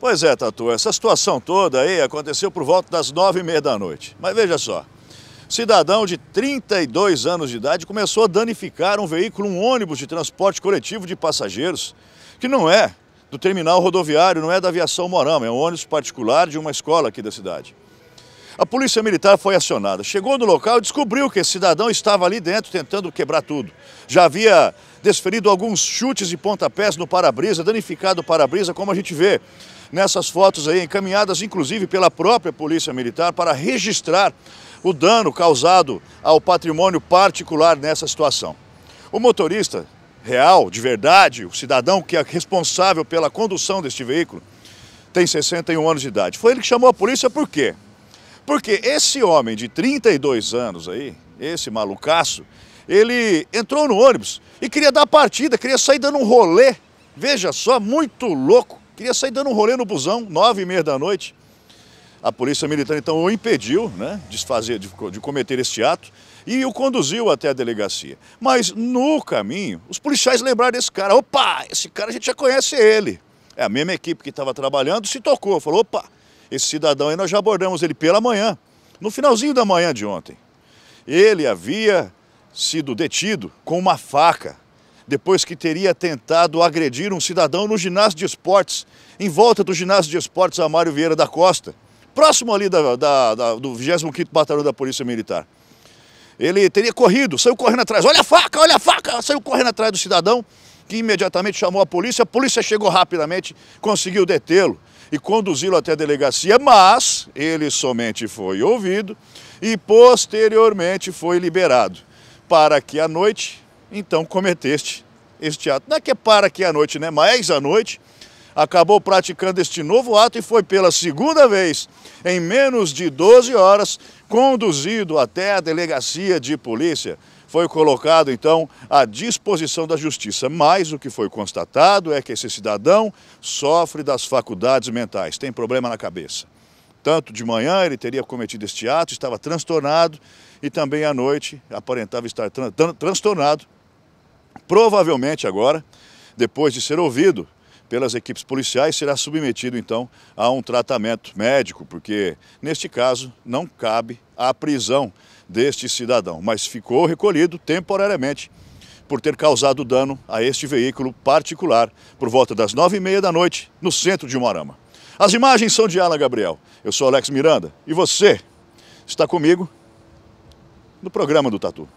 Pois é, Tatu, essa situação toda aí aconteceu por volta das nove e meia da noite. Mas veja só, cidadão de 32 anos de idade começou a danificar um veículo, um ônibus de transporte coletivo de passageiros, que não é do terminal rodoviário, não é da aviação Morama, é um ônibus particular de uma escola aqui da cidade. A polícia militar foi acionada. Chegou no local e descobriu que esse cidadão estava ali dentro tentando quebrar tudo. Já havia desferido alguns chutes e pontapés no para-brisa, danificado o para-brisa, como a gente vê nessas fotos aí, encaminhadas inclusive pela própria polícia militar para registrar o dano causado ao patrimônio particular nessa situação. O motorista real, de verdade, o cidadão que é responsável pela condução deste veículo, tem 61 anos de idade. Foi ele que chamou a polícia por quê? Porque esse homem de 32 anos aí, esse malucaço, ele entrou no ônibus e queria dar partida, queria sair dando um rolê. Veja só, muito louco. Queria sair dando um rolê no busão, nove e meia da noite. A polícia militar então o impediu né, de, fazer, de, de cometer este ato e o conduziu até a delegacia. Mas no caminho, os policiais lembraram desse cara. Opa, esse cara a gente já conhece ele. É a mesma equipe que estava trabalhando, se tocou, falou, opa, esse cidadão aí, nós já abordamos ele pela manhã, no finalzinho da manhã de ontem. Ele havia sido detido com uma faca, depois que teria tentado agredir um cidadão no ginásio de esportes, em volta do ginásio de esportes Amário Vieira da Costa, próximo ali da, da, da, do 25º Batalhão da Polícia Militar. Ele teria corrido, saiu correndo atrás, olha a faca, olha a faca, saiu correndo atrás do cidadão, que imediatamente chamou a polícia, a polícia chegou rapidamente, conseguiu detê-lo e conduzi-lo até a delegacia, mas ele somente foi ouvido e posteriormente foi liberado, para que à noite, então, cometeste este ato. Não é que é para que à noite, né? Mas à noite acabou praticando este novo ato e foi pela segunda vez, em menos de 12 horas, conduzido até a delegacia de polícia foi colocado então à disposição da justiça. Mas o que foi constatado é que esse cidadão sofre das faculdades mentais, tem problema na cabeça. Tanto de manhã ele teria cometido este ato, estava transtornado, e também à noite aparentava estar tran tran transtornado. Provavelmente agora, depois de ser ouvido pelas equipes policiais, será submetido então a um tratamento médico, porque neste caso não cabe a prisão deste cidadão, mas ficou recolhido temporariamente por ter causado dano a este veículo particular por volta das nove e meia da noite no centro de Morama As imagens são de Ala Gabriel. Eu sou Alex Miranda e você está comigo no programa do Tatu.